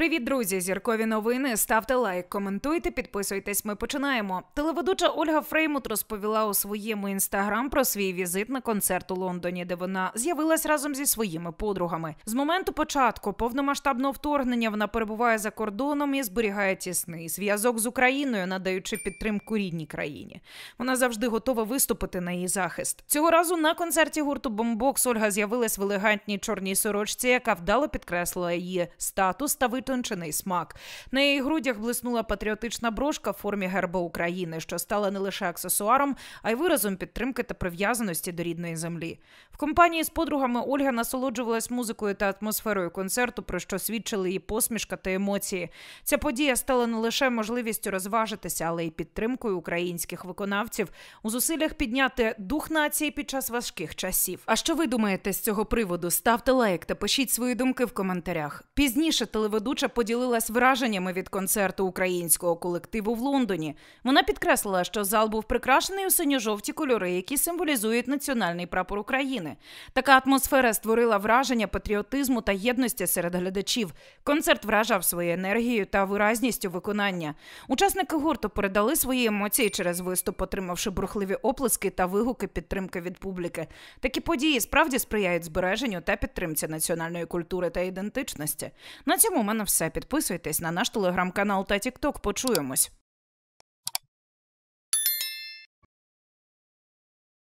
Привіт, друзі! Зіркові новини. Ставте лайк, коментуйте, підписуйтесь. Ми починаємо. Телеведуча Ольга Фреймут розповіла у своєму інстаграм про свій візит на концерт у Лондоні, де вона з'явилась разом зі своїми подругами. З моменту початку повномасштабного вторгнення вона перебуває за кордоном і зберігає тісний зв'язок з Україною, надаючи підтримку рідній країні. Вона завжди готова виступити на її захист. Цього разу на концерті гурту Бомбокс Ольга з'явилась в елегантній чорній сорочці, яка вдало підкреслила її статус та витягнула витончений смак. На її грудях блиснула патріотична брошка в формі герба України, що стала не лише аксесуаром, а й виразом підтримки та прив'язаності до рідної землі. В компанії з подругами Ольга насолоджувалась музикою та атмосферою концерту, про що свідчили її посмішка та емоції. Ця подія стала не лише можливістю розважитися, але й підтримкою українських виконавців у зусиллях підняти дух нації під час важких часів. А що ви думаєте з цього приводу? Ставте лайк та пишіть свої думки в коментарях. Пізніше телеведуча Охоча поділилась враженнями від концерту українського колективу в Лондоні. Вона підкреслила, що зал був прикрашений у синьо-жовті кольори, які символізують національний прапор України. Така атмосфера створила враження патріотизму та єдності серед глядачів. Концерт вражав своєю енергією та виразністю виконання. Учасники гурту передали свої емоції через виступ, отримавши брухливі оплески та вигуки підтримки від публіки. Такі події справді сприяють збереженню та підтримці національної культури та ідентичності. На цьому в мене все. Підписуйтесь на наш телеграм-канал та Тікток. Почуємось.